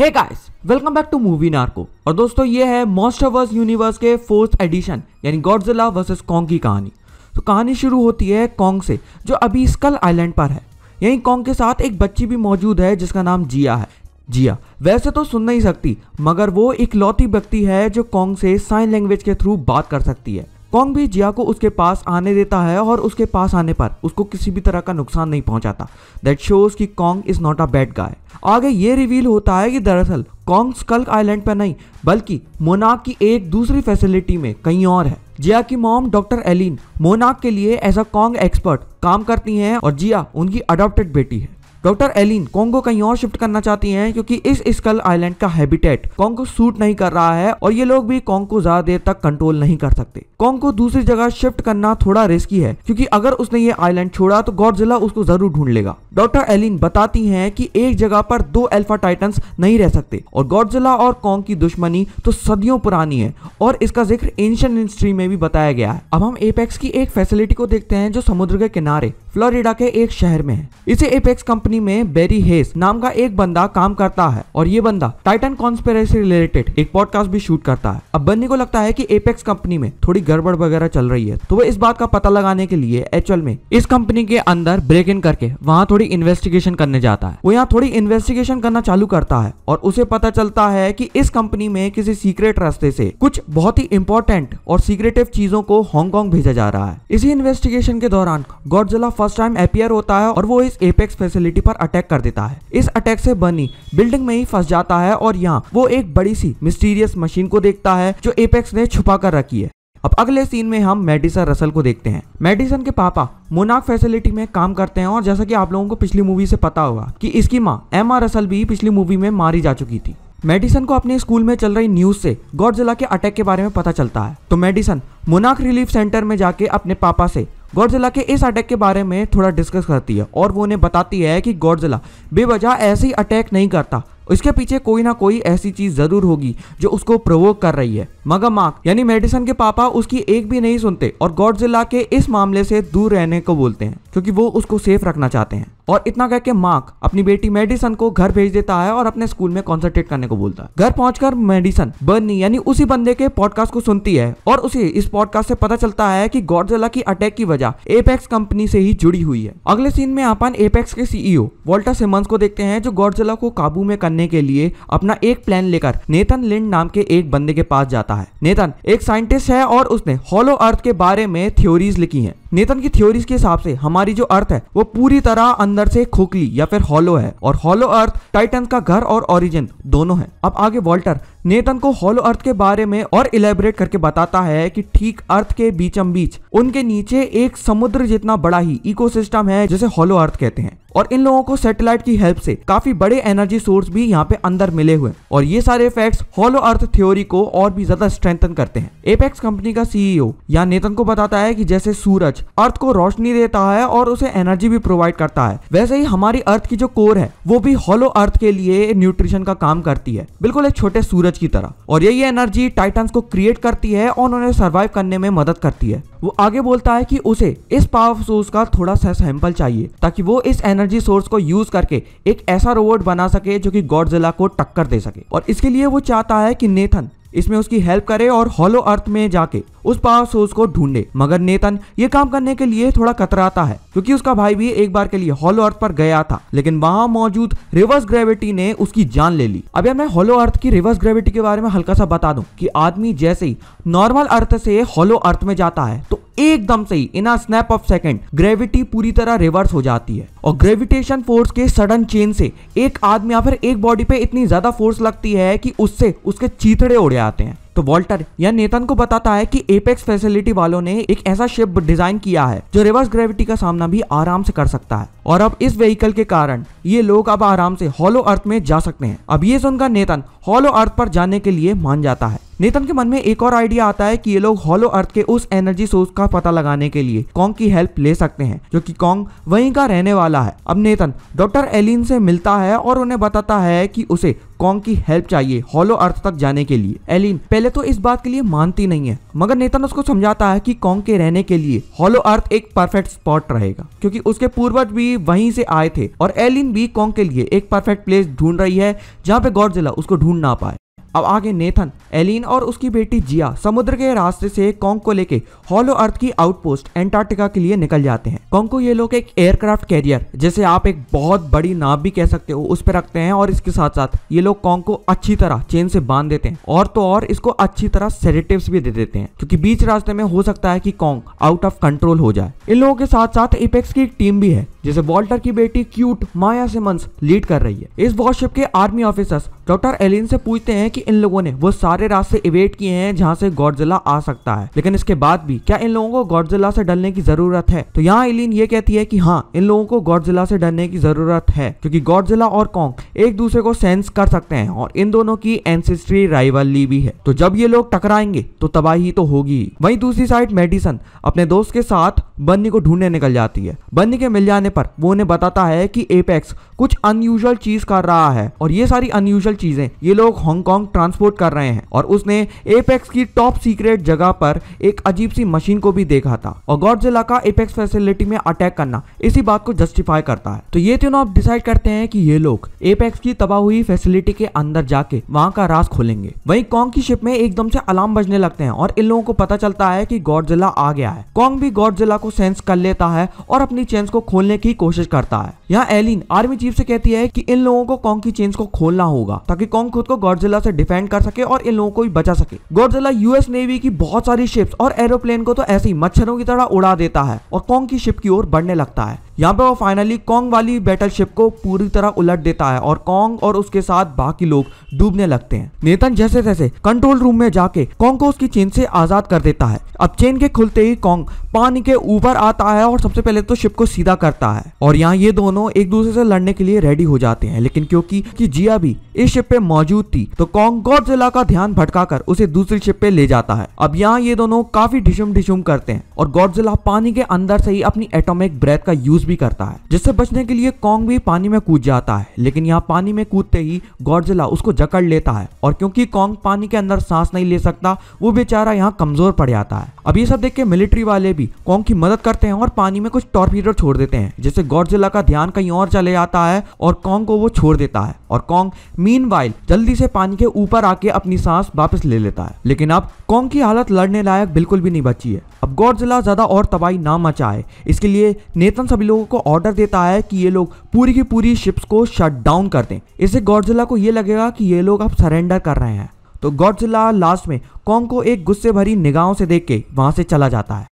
hey guys welcome back to movie narco और दोस्तों ये है मोस्ट मॉस्टरवर्स यूनिवर्स के फोर्थ एडिशन यानी गॉडजिला वर्सेस कॉन्ग की कहानी तो कहानी शुरू होती है कॉन्ग से जो अभी स्कल आइलैंड पर है यहीं कॉन्ग के साथ एक बच्ची भी मौजूद है जिसका नाम जिया है जिया वैसे तो सुन नहीं सकती मगर वो इकलौती व्यक्ति है जो कॉन्ग से साइन लैंग्वेज के थ्रू बात कर सकती है कॉन्ग भी जिया को उसके पास आने देता है और उसके पास आने पर उसको किसी भी तरह का नुकसान नहीं पहुंचाता दैट शोज कि Kong is not a bad guy आगे ये रिवील होता है कि दरअसल कॉन्ग स्कल्क आइलैंड पर नहीं बल्कि मोनाक की एक दूसरी फैसिलिटी में कहीं और है जिया की मॉम डॉक्टर एलिन मोनाक के लिए एज अ कॉन्ग एक्सपर्ट काम करती हैं और जिया उनकी अडॉप्टेड बेटी है डॉक्टर एलिन कॉन्गो कहीं और शिफ्ट करना चाहती हैं क्योंकि इस स्कल आइलैंड का हैबिटेट कॉन्ग को सूट नहीं कर रहा है और ये लोग भी कॉन्ग को ज्यादा देर तक कंट्रोल नहीं कर सकते कॉन्ग को दूसरी जगह शिफ्ट करना थोड़ा रिस्की है क्योंकि अगर उसने ये आइलैंड छोड़ा तो गॉडजिला उसको जरूर ढूंढ लेगा डॉक्टर एलिन बताती हैं कि एक जगह पर दो अल्फा टाइटन्स नहीं रह सकते और गॉडजिला और कॉन्ग की दुश्मनी तो सदियों पुरानी है और इसका जिक्र एंशियन हिस्ट्री में भी बताया गया है अब हम एपेक्स की एक फैसिलिटी को देखते हैं जो समुद्र के किनारे फ्लोरिडा के एक शहर में है इसे एपेक्स कंपनी में बेरी हेस नाम का एक बंदा काम करता है और ये बंदा टाइटन कॉन्स्पेरेसी रिलेटेड एक पॉडकास्ट भी शूट करता है अब बन्नी को लगता है कि एपेक्स कंपनी में थोड़ी गड़बड़ वगैरह चल रही है तो वो इस बात का पता लगाने के लिए एचल में इस कंपनी के अंदर ब्रेक इन करके वहाँ थोड़ी थोड़ी इन्वेस्टिगेशन करने जाता है वो यहाँ थोड़ी इन्वेस्टिगेशन करना चालू करता है और उसे पता चलता है कि इस कंपनी में किसी सीक्रेट रास्ते से कुछ बहुत ही इंपॉर्टेंट और सीक्रेटिव चीजों को हांगकॉन्ग भेजा जा रहा है इसी इन्वेस्टिगेशन के दौरान गॉडजिला फर्स्ट टाइम अपियर होता है और वो इस एपेक्स फैसिलिटी पर अटैक कर देता है इस अटैक से बनी बिल्डिंग में ही फंस जाता है और यहाँ वो एक बड़ी सी मिस्टीरियस मशीन को देखता है जो एपेक्स ने छुपा कर रखी है अब अगले सीन में हम मेडिसन रसल को देखते हैं मेडिसन के पापा मोनाक फैसिलिटी में काम करते हैं और जैसा कि आप लोगों को पिछली मूवी से पता होगा कि इसकी माँ एमा रसल भी पिछली मूवी में मारी जा चुकी थी मेडिसन को अपने स्कूल में चल रही न्यूज से गौरजिला के अटैक के बारे में पता चलता है तो मेडिसन मोनाक रिलीफ सेंटर में जाके अपने पापा से गौरजिला के इस अटैक के बारे में थोड़ा डिस्कस करती है और वो उन्हें बताती है कि गौरजिला बेवजह ऐसे ही अटैक नहीं करता इसके पीछे कोई ना कोई ऐसी चीज जरूर होगी जो उसको प्रवोक कर रही है मगर मार्क यानी मेडिसन के पापा उसकी एक भी नहीं सुनते और गॉडजिला के इस मामले से दूर रहने को बोलते हैं क्योंकि वो उसको सेफ रखना चाहते हैं और इतना कह के मार्क अपनी बेटी मेडिसन को घर भेज देता है और अपने स्कूल में कॉन्सेंट्रेट करने को बोलता है घर पहुंचकर मेडिसन बर्नी यानी उसी बंदे के पॉडकास्ट को सुनती है और उसे इस पॉडकास्ट से पता चलता है की गौरजला की अटैक की वजह एपेक्स कंपनी से ही जुड़ी हुई है अगले सीन में अपन एपेक्स के सीईओ वॉल्टर सिमंस को देखते हैं जो गौरजला को काबू में करने के लिए अपना एक प्लान लेकर नेतन लिंड नाम के एक बंदे के पास जाता है नेतन एक साइंटिस्ट है और उसने हॉलो अर्थ के बारे में थ्योरीज लिखी है नेतन की थ्योरीज के हिसाब से हमारी जो अर्थ है वो पूरी तरह अंदर से खोखली या फिर हॉलो है और हॉलो अर्थ टाइटन का घर और ओरिजिन दोनों है अब आगे वॉल्टर नेतन को हॉलो अर्थ के बारे में और इलेबोरेट करके बताता है कि ठीक अर्थ के बीचम बीच उनके नीचे एक समुद्र जितना बड़ा ही इकोसिस्टम है जिसे हॉलो अर्थ कहते हैं और इन लोगों को सैटेलाइट की हेल्प से काफी बड़े एनर्जी सोर्स भी यहाँ पे अंदर मिले हुए और ये सारे फैक्ट्स हॉलो अर्थ थ्योरी को और भी ज्यादा स्ट्रेंथन करते हैं एपेक्स कंपनी का सीईओ e या नेतन को बताता है कि जैसे सूरज अर्थ को रोशनी देता है और उसे एनर्जी भी प्रोवाइड करता है वैसे ही हमारी अर्थ की जो कोर है वो भी हॉलो अर्थ के लिए न्यूट्रिशन का काम करती है बिल्कुल एक छोटे सूरज सूरज की तरह और यही एनर्जी टाइटन्स को क्रिएट करती है और उन्हें सर्वाइव करने में मदद करती है वो आगे बोलता है कि उसे इस पावर सोर्स का थोड़ा सा सैंपल चाहिए ताकि वो इस एनर्जी सोर्स को यूज करके एक ऐसा रोबोट बना सके जो कि गॉडजिला को टक्कर दे सके और इसके लिए वो चाहता है कि नेथन इसमें उसकी हेल्प करे और हॉलो अर्थ में जाके उस पावर सोर्स को ढूंढे मगर नेतन ये काम करने के लिए थोड़ा कतराता है क्योंकि उसका भाई भी एक बार के लिए हॉलो अर्थ पर गया था लेकिन वहां मौजूद रिवर्स ग्रेविटी ने उसकी जान ले ली अब मैं हॉलो अर्थ की रिवर्स ग्रेविटी के बारे में हल्का सा बता दूं कि आदमी जैसे ही नॉर्मल अर्थ से हॉलो अर्थ में जाता है तो एकदम से ही in a snap of second gravity पूरी तरह रिवर्स हो जाती है और ग्रेविटेशन फोर्स के सडन चेन से एक आदमी या फिर एक बॉडी पे इतनी ज्यादा फोर्स लगती है कि उससे उसके चीतड़े उड़े आते हैं तो वॉल्टर या नेतन को बताता है कि एपेक्स फैसिलिटी वालों ने एक ऐसा शिप डिजाइन किया है जो रिवर्स ग्रेविटी का सामना भी आराम से कर सकता है और अब इस व्हीकल के कारण ये लोग अब आराम से हॉलो अर्थ में जा सकते हैं अब ये सुनकर नेतन हॉलो अर्थ पर जाने के लिए मान जाता है नेतन के मन में एक और आइडिया आता है कि ये लोग हॉलो अर्थ के उस एनर्जी सोर्स का पता लगाने के लिए कॉन्ग की हेल्प ले सकते हैं जो कि कॉन्ग वहीं का रहने वाला है अब नेतन डॉक्टर एलिन से मिलता है और उन्हें बताता है कि उसे कॉन्ग की हेल्प चाहिए हॉलो अर्थ तक जाने के लिए एलिन पहले तो इस बात के लिए मानती नहीं है मगर नेतन उसको समझाता है कि कॉन्ग के रहने के लिए हॉलो अर्थ एक परफेक्ट स्पॉट रहेगा क्योंकि उसके पूर्वज भी वहीं से आए थे और एलिन भी कॉन्ग के लिए एक परफेक्ट प्लेस ढूंढ रही है जहाँ पे जिला उसको ढूंढ ना पाए अब आगे नेथन एलिन और उसकी बेटी जिया समुद्र के रास्ते से कॉन्ग को लेके हॉलो अर्थ की आउटपोस्ट एंटार्क्टिका के लिए निकल जाते हैं कॉन्ग को ये लोग एक एयरक्राफ्ट कैरियर जैसे आप एक बहुत बड़ी नाव भी कह सकते हो उस पर रखते हैं और इसके साथ साथ ये लोग कॉन्ग को अच्छी तरह चेन से बांध देते हैं और तो और इसको अच्छी तरह सेरेटिव भी दे देते हैं क्योंकि बीच रास्ते में हो सकता है की कॉन्ग आउट ऑफ कंट्रोल हो जाए इन लोगों के साथ साथ इपेक्स की एक टीम भी है जिसे वॉल्टर की बेटी क्यूट माया से लीड कर रही है इस वॉरशिप के आर्मी ऑफिसर्स डॉक्टर एलिन से पूछते हैं कि इन लोगों ने वो सारे सारे रास्ते इवेट किए हैं जहाँ से गौरजिला आ सकता है लेकिन इसके बाद भी क्या इन लोगों को गौरजिला से डरने की जरूरत है तो यहाँ इलिन ये कहती है की हाँ इन लोगों को गौरजिला से डरने की जरूरत है क्योंकि गौरजिला और कॉन्ग एक दूसरे को सेंस कर सकते हैं और इन दोनों की एनसेस्ट्री राइवलली भी है तो जब ये लोग टकराएंगे तो तबाही तो होगी वही दूसरी साइड मेडिसन अपने दोस्त के साथ बन्नी को ढूंढने निकल जाती है बन्नी के मिल जाने पर वो उन्हें बताता है कि एपेक्स कुछ अनयूजल चीज कर रहा है और ये सारी अनयूजल चीजें ये लोग हांगकांग ट्रांसपोर्ट कर रहे हैं और उसने एपेक्स की टॉप सीक्रेट जगह पर एक अजीब सी मशीन को भी देखा था और जिला का एपेक्स फैसिलिटी में अटैक करना इसी बात को जस्टिफाई करता है तो ये तीनों आप डिसाइड करते हैं कि ये लोग एपेक्स की तबाह हुई फैसिलिटी के अंदर जाके वहाँ का रास खोलेंगे वही कॉन्ग की शिप में एकदम से अलार्म बजने लगते हैं और इन लोगों को पता चलता है की जिला आ गया है कॉन्ग भी जिला को सेंस कर लेता है और अपनी चेंस को खोलने की कोशिश करता है यहाँ एलिन आर्मी चीफ से कहती है की इन लोगों को कॉन्ग की चेंज को खोलना होगा ताकि कॉन्ग खुद को गॉडजिला से डिफेंड कर सके और इन लोगों को भी बचा सके गोडजिला यूएस नेवी की बहुत सारी शिप्स और एरोप्लेन को तो ऐसे ही मच्छरों की तरह उड़ा देता है और कॉन्ग की शिप की ओर बढ़ने लगता है यहाँ पे वो फाइनली कॉन्ग वाली शिप को पूरी तरह उलट देता है और कॉन्ग और उसके साथ बाकी लोग डूबने लगते हैं नेतन जैसे तैसे कंट्रोल रूम में जाके कॉन्ग को उसकी चेन से आजाद कर देता है अब चेन के खुलते ही कॉन्ग पानी के ऊपर आता है और सबसे पहले तो शिप को सीधा करता है और यहाँ ये दोनों एक दूसरे से लड़ने के लिए रेडी हो जाते हैं लेकिन क्योंकि कि जिया भी इस शिप पे मौजूद थी तो कॉन्ग जिला का ध्यान भटकाकर उसे दूसरी शिप पे ले जाता है अब यहाँ ये दोनों काफी ढिशुम ढिशुम करते हैं और जिला पानी के अंदर से ही अपनी एटोमिक ब्रेथ का यूज भी करता है जिससे बचने के लिए कॉन्ग भी पानी में कूद जाता है लेकिन यहाँ पानी में कूदते ही गौरजिला उसको जकड़ लेता है और क्योंकि कॉन्ग पानी के अंदर सांस नहीं ले सकता वो बेचारा यहाँ कमजोर पड़ जाता है अब ये सब देख के मिलिट्री वाले भी कॉन्ग की मदद करते हैं और पानी में कुछ टॉर्पीडर छोड़ देते हैं जिससे गौरजिला का ध्यान कहीं और चले जाता है और कॉन्ग को वो छोड़ देता है और कॉन्ग मीन जल्दी से पानी के ऊपर आके अपनी सांस वापस ले लेता है लेकिन अब कॉन्ग की हालत लड़ने लायक बिल्कुल भी नहीं बची है अब जिला ज्यादा और तबाही ना मचाए इसके लिए नेतन सभी लोग लोगों को ऑर्डर देता है कि ये लोग पूरी की पूरी शिप्स को शट डाउन कर दें इसे गौरजिला को ये लगेगा कि ये लोग अब सरेंडर कर रहे हैं तो गौरजिला लास्ट में कॉन्ग को एक गुस्से भरी निगाहों से देख के वहां से चला जाता है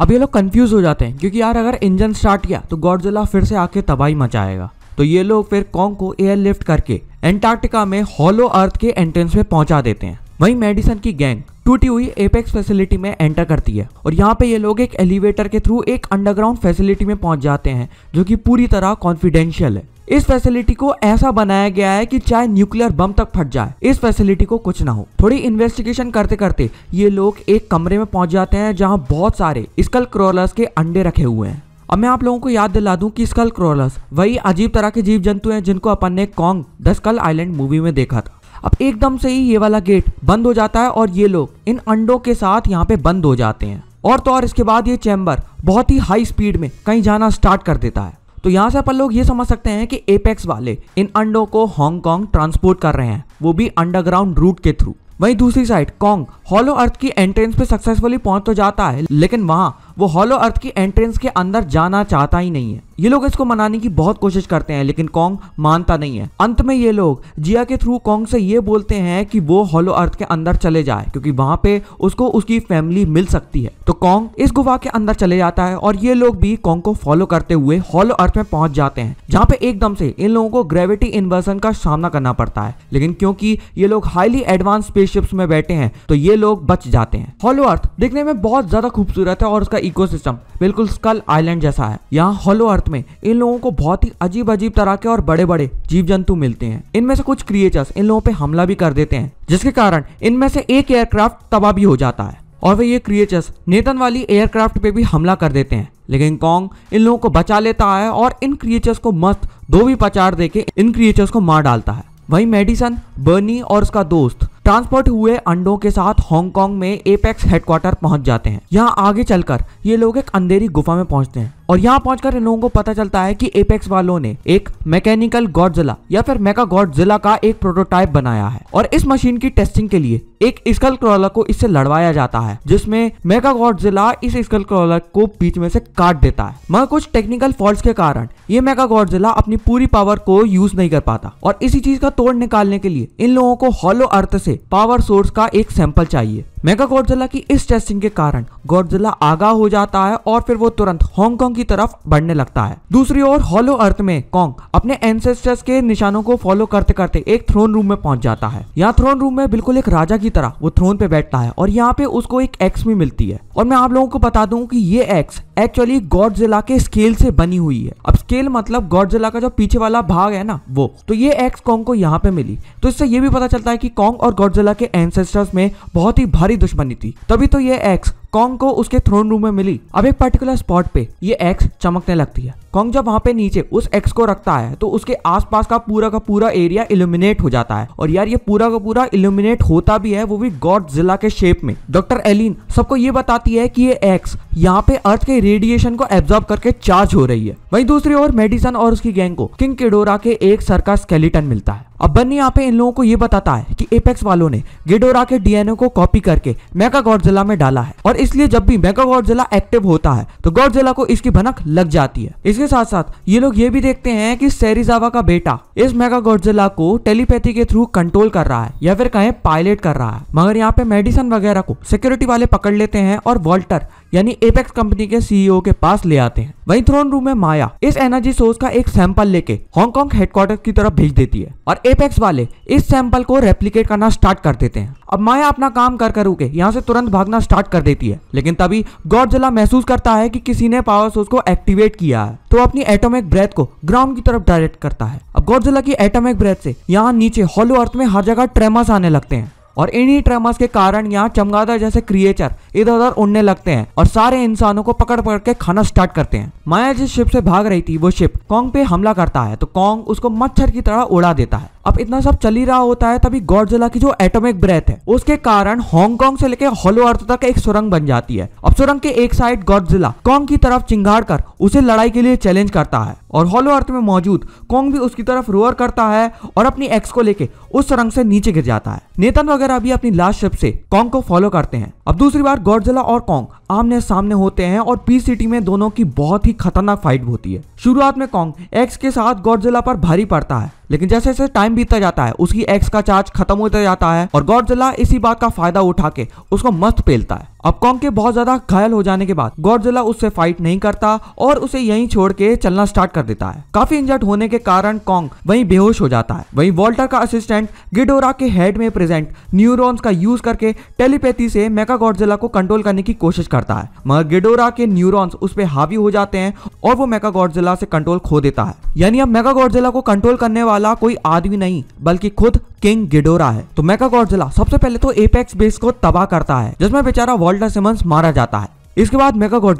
अब ये लोग कंफ्यूज हो जाते हैं क्योंकि यार अगर इंजन स्टार्ट किया तो गौरजिला फिर से आके तबाही मचाएगा तो ये लोग फिर कॉन्ग को एयरलिफ्ट करके एंटार्क्टिका में हॉलो अर्थ के एंट्रेंस में पहुंचा देते हैं वहीं मेडिसन की गैंग टूटी हुई एपेक्स फैसिलिटी में एंटर करती है और यहाँ पे ये लोग एक एलिवेटर के थ्रू एक अंडरग्राउंड फैसिलिटी में पहुंच जाते हैं जो कि पूरी तरह कॉन्फिडेंशियल है इस फैसिलिटी को ऐसा बनाया गया है कि चाहे न्यूक्लियर बम तक फट जाए इस फैसिलिटी को कुछ ना हो थोड़ी इन्वेस्टिगेशन करते करते ये लोग एक कमरे में पहुंच जाते हैं जहां बहुत सारे स्कल क्रोलर्स के अंडे रखे हुए हैं अब मैं आप लोगों को याद दिला दूं कि स्कल क्रोलर्स वही अजीब तरह के जीव जंतु हैं जिनको अपन ने Kong the Skull Island movie में देखा था अब एकदम से ही ये वाला गेट बंद हो जाता है और ये लोग इन अंडों के साथ यहाँ पे बंद हो जाते हैं और तो और इसके बाद ये चैम्बर बहुत ही हाई स्पीड में कहीं जाना स्टार्ट कर देता है तो यहाँ से अपन लोग ये समझ सकते हैं कि एपेक्स वाले इन अंडों को हांगकांग ट्रांसपोर्ट कर रहे हैं वो भी अंडरग्राउंड रूट के थ्रू वहीं दूसरी साइड कॉन्ग हॉलो अर्थ की एंट्रेंस पे सक्सेसफुली पहुंच तो जाता है लेकिन वहां वो हॉलो अर्थ की एंट्रेंस के अंदर जाना चाहता ही नहीं है ये लोग इसको मनाने की बहुत कोशिश करते हैं लेकिन कॉन्ग मानता नहीं है अंत में ये लोग जिया के थ्रू कॉन्ग से ये बोलते हैं कि वो हॉलो अर्थ के अंदर चले जाए क्योंकि वहां पे उसको उसकी फैमिली मिल सकती है तो कॉन्ग इस गुफा के अंदर चले जाता है और ये लोग भी कॉन्ग को फॉलो करते हुए हॉलो अर्थ में पहुंच जाते हैं जहाँ पे एकदम से इन लोगों को ग्रेविटी इन्वर्सन का सामना करना पड़ता है लेकिन क्योंकि ये लोग हाईली एडवांस स्पेसशिप्स में बैठे हैं तो ये लोग बच जाते हैं हॉलो अर्थ देखने में बहुत ज्यादा खूबसूरत है और उसका इकोसिस्टम बिल्कुल स्कल आइलैंड जैसा है यहाँ हॉलो अर्थ भारत में इन लोगों को बहुत ही अजीब अजीब तरह के और बड़े बड़े जीव जंतु मिलते हैं इनमें से कुछ क्रिएचर्स इन लोगों पे हमला भी कर देते हैं जिसके कारण इनमें से एक एयरक्राफ्ट तबाह भी हो जाता है और वे ये क्रिएचर्स नेतन वाली एयरक्राफ्ट पे भी हमला कर देते हैं लेकिन कॉन्ग इन लोगों को बचा लेता है और इन क्रिएचर्स को मस्त दो पचार दे के इन क्रिएचर्स को मार डालता है वही मेडिसन बर्नी और उसका दोस्त ट्रांसपोर्ट हुए अंडों के साथ हांगकांग में एपेक्स हेडक्वार्टर पहुंच जाते हैं यहाँ आगे चलकर ये लोग एक अंधेरी गुफा में पहुंचते हैं और यहाँ पहुंचकर इन लोगों को पता चलता है कि एपेक्स वालों ने एक मैकेनिकल गॉडजिला या फिर मेका गॉडजिला का एक प्रोटोटाइप बनाया है और इस मशीन की टेस्टिंग के लिए एक स्कल क्रॉलर को इससे लड़वाया जाता है जिसमें मेगा गॉडजिला इस स्कल क्रॉलर को बीच में से काट देता है मगर कुछ टेक्निकल फॉल्ट के कारण ये मेगा गॉडजिला अपनी पूरी पावर को यूज नहीं कर पाता और इसी चीज का तोड़ निकालने के लिए इन लोगों को हॉलो अर्थ से पावर सोर्स का एक सैंपल चाहिए मेगा गॉडजिला की इस टेस्टिंग के कारण गॉडजिला आगा हो जाता है और फिर वो तुरंत हांगकांग की तरफ बढ़ने लगता है दूसरी ओर हॉलो अर्थ में कॉन्ग अपने एंसेस्टर्स के निशानों को फॉलो करते करते एक थ्रोन रूम में पहुंच जाता है यहाँ थ्रोन रूम में बिल्कुल एक राजा की तरह वो थ्रोन पे बैठता है और यहाँ पे उसको एक एक्स भी मिलती है और मैं आप लोगों को बता दूं कि ये एक्स एक्चुअली गॉडजिला के स्केल से बनी हुई है अब स्केल मतलब गॉडजिला का जो पीछे वाला भाग है ना वो तो ये एक्स कॉन्ग को यहाँ पे मिली तो इससे ये भी पता चलता है की कॉन्ग और गॉडजिला के एंसेस्टर्स में बहुत ही भारी दुश्मनी थी तभी तो ये एक्स कॉन्ग को उसके थ्रोन रूम में मिली अब एक पर्टिकुलर स्पॉट पे ये एक्स चमकने लगती है कॉन्ग जब वहाँ पे नीचे उस एक्स को रखता है तो उसके आसपास का पूरा का पूरा एरिया इल्यूमिनेट हो जाता है और यार ये पूरा का पूरा इल्यूमिनेट होता भी है वो भी गॉड जिला के शेप में डॉक्टर एलिन सबको ये बताती है की ये एक्स यहाँ पे अर्थ के रेडिएशन को एब्जॉर्ब करके चार्ज हो रही है वही दूसरी ओर मेडिसन और उसकी गैंग को किंग किडोरा के एक सर का स्केलेटन मिलता है अब बनी यहाँ पे इन लोगों को ये बताता है कि एपेक्स वालों ने गिडोरा के डीएनए को कॉपी करके मेगा गॉडजिला में डाला है और इसलिए जब भी मेगा गॉडजिला एक्टिव होता है तो गॉडजिला को इसकी भनक लग जाती है इसके साथ साथ ये लोग ये भी देखते हैं कि सैरिजावा का बेटा इस मेगा गोडजिला को टेलीपैथी के थ्रू कंट्रोल कर रहा है या फिर कहें पायलट कर रहा है मगर यहाँ पे मेडिसन वगैरह को सिक्योरिटी वाले पकड़ लेते हैं और वॉल्टर यानी एपेक्स कंपनी के सीईओ e के पास ले आते हैं वहीं थ्रोन रूम में माया इस एनर्जी सोर्स का एक सैंपल लेके हांगकांग हेडक्वार्टर की तरफ भेज देती है और एपेक्स वाले इस सैंपल को रेप्लीकेट करना स्टार्ट कर देते हैं अब माया अपना काम कर कर रुके यहाँ से तुरंत भागना स्टार्ट कर देती है लेकिन तभी गौर महसूस करता है कि किसी ने पावर सोर्स को एक्टिवेट किया है तो अपनी एटोमिक ब्रेथ को ग्राउंड की तरफ डायरेक्ट करता है अब गौर गॉडजिला की एटमिक ब्रेथ से यहाँ नीचे हॉलो अर्थ में हर जगह ट्रेमस आने लगते हैं और इन्हीं ट्रेमस के कारण यहाँ चमगादड़ जैसे क्रिएचर इधर उधर उड़ने लगते हैं और सारे इंसानों को पकड़ पकड़ के खाना स्टार्ट करते हैं माया जिस शिप से भाग रही थी वो शिप कॉन्ग पे हमला करता है तो कॉन्ग उसको मच्छर की तरह उड़ा देता है अब इतना सब चल ही रहा होता है तभी जिला की जो एटॉमिक ब्रेथ है उसके कारण हांगकांग से लेकर हॉलो अर्थ तक एक सुरंग बन जाती है अब सुरंग के एक साइड जिला कॉन्ग की तरफ चिंगाड़ कर उसे लड़ाई के लिए चैलेंज करता है और होलो अर्थ में मौजूद कॉन्ग भी उसकी तरफ रोअर करता है और अपनी एक्स को लेके उस सुरंग से नीचे गिर जाता है नेतन वगैरह भी अपनी लास्ट शिप से कॉन्ग को फॉलो करते हैं अब दूसरी बार गॉडजिला और कॉन्ग आमने सामने होते हैं और पी सिटी में दोनों की बहुत ही खतरनाक फाइट होती है शुरुआत में कॉन्ग एक्स के साथ जिला पर भारी पड़ता है लेकिन जैसे जैसे टाइम बीतता जाता है उसकी एक्स का चार्ज खत्म होता जाता है और गौरजिला इसी बात का फायदा उठा के उसको मस्त पेलता है अपकॉन्ग के बहुत ज्यादा घायल हो जाने के बाद गौरजिला उससे फाइट नहीं करता और उसे यहीं छोड़ के चलना स्टार्ट कर देता है काफी इंजर्ड होने के कारण कॉन्ग वहीं बेहोश हो जाता है वहीं वॉल्टर का असिस्टेंट गिडोरा के हेड में प्रेजेंट न्यूरॉन्स का यूज करके टेलीपैथी से मेगा गौरजिला को कंट्रोल करने की कोशिश करता है मगर गिडोरा के न्यूरोन्स उस पर हावी हो जाते हैं और वो मेगा गौरजिला से कंट्रोल खो देता है यानी अब मेगा गौरजिला को कंट्रोल करने वाला कोई आदमी नहीं बल्कि खुद किंग गिडोरा है तो मेगा गॉडजिला सबसे पहले तो एपेक्स बेस को तबाह करता है जिसमें बेचारा वॉल्टर सिमंस मारा जाता है इसके बाद मेगा गौर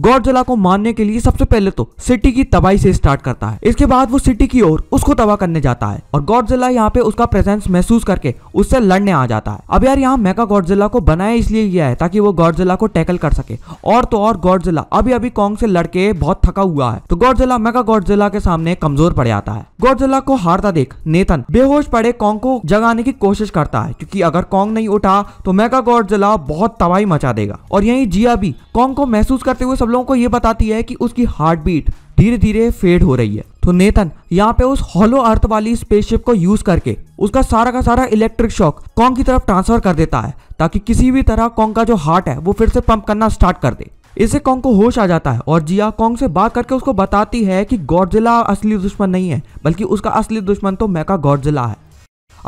गॉडजिला को मारने के लिए सबसे पहले तो सिटी की तबाही से स्टार्ट करता है इसके बाद वो सिटी की ओर उसको तबाह करने जाता है और गॉडजिला यहाँ पे उसका प्रेजेंस महसूस करके उससे लड़ने आ जाता है अब यार यहाँ मेगा गॉडजिला को बनाया इसलिए गया है ताकि वो गॉडजिला को टैकल कर सके और तो और गॉडजिला अभी अभी कॉन्ग से लड़के बहुत थका हुआ है तो गॉडजिला मेगा गॉडजिला के सामने कमजोर पड़ जाता है गॉडजिला को हारता देख नेतन बेहोश पड़े कॉन्ग को जगाने की कोशिश करता है क्योंकि अगर कॉन्ग नहीं उठा तो मेगा गॉडजिला बहुत तबाही मचा देगा और यही जिया भी कॉन्ग को महसूस करते हुए सब लोगों को यह बताती है कि उसकी हार्ट बीट धीरे धीरे फेड हो रही है तो नेतन यहाँ पे उस हॉलो अर्थ वाली स्पेसशिप को यूज करके उसका सारा का सारा इलेक्ट्रिक शॉक कॉन्ग की तरफ ट्रांसफर कर देता है ताकि किसी भी तरह कॉन्ग का जो हार्ट है वो फिर से पंप करना स्टार्ट कर दे इससे कॉन्ग को होश आ जाता है और जिया कॉन्ग से बात करके उसको बताती है कि गौरजिला असली दुश्मन नहीं है बल्कि उसका असली दुश्मन तो मैका गौरजिला है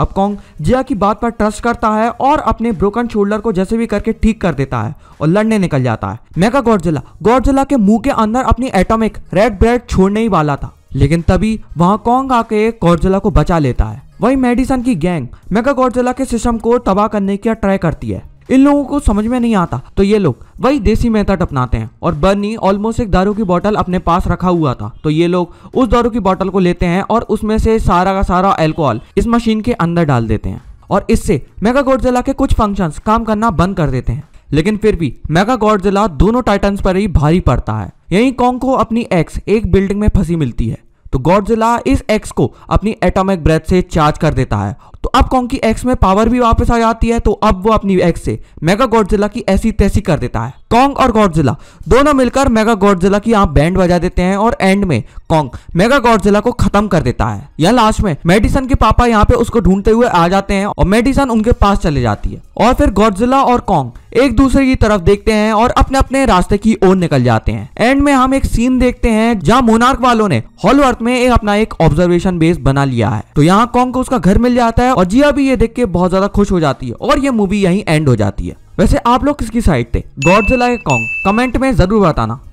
अब कॉन्ग जिया की बात पर ट्रस्ट करता है और अपने ब्रोकन शोल्डर को जैसे भी करके ठीक कर देता है और लड़ने निकल जाता है मेगा गॉडजिला गॉडजिला के मुंह के अंदर अपनी एटॉमिक रेड ब्रेड छोड़ने ही वाला था लेकिन तभी वहां कॉन्ग आके गॉडजिला को बचा लेता है वही मेडिसन की गैंग मेगा गौरजिला के सिस्टम को तबाह करने की ट्राई करती है इन लोगों को समझ में नहीं आता तो ये लोग वही देसी मेथड अपनाते हैं और बर्नी ऑलमोस्ट एक दारू की बोतल अपने पास रखा हुआ था तो ये लोग उस दारू की बोतल को लेते हैं और उसमें से सारा का सारा एल्कोहल इस मशीन के अंदर डाल देते हैं और इससे मेगा गोडजिला के कुछ फंक्शंस काम करना बंद कर देते हैं लेकिन फिर भी मेगा गॉडजिला दोनों टाइटन्स पर ही भारी पड़ता है यही कॉन्ग को अपनी एक्स एक बिल्डिंग में फंसी मिलती है तो गॉडजिला इस एक्स को अपनी एटॉमिक ब्रेथ से चार्ज कर देता है तो अब कॉन्ग की एक्स में पावर भी वापस आ जाती है तो अब वो अपनी एक्स से मेगा गॉडजिला की ऐसी तैसी कर देता है कॉन्ग और गॉडजिला दोनों मिलकर मेगा गॉडजिला की आप बैंड बजा देते हैं और एंड में कॉन्ग मेगा गॉडजिला को खत्म कर देता है या लास्ट में मेडिसन के पापा यहाँ पे उसको ढूंढते हुए आ जाते हैं और मेडिसन उनके पास चले जाती है और फिर गॉडजिला और कॉन्ग एक दूसरे की तरफ देखते हैं और अपने अपने रास्ते की ओर निकल जाते हैं एंड में हम एक सीन देखते हैं जहाँ मोनार्क वालों ने हॉलवर्थ में एक अपना एक ऑब्जर्वेशन बेस बना लिया है तो यहाँ कॉन्ग को उसका घर मिल जाता है है और जिया भी ये देख के बहुत ज्यादा खुश हो जाती है और ये मूवी यही एंड हो जाती है वैसे आप लोग किसकी साइड थे से लाइक कॉन्ग कमेंट में जरूर बताना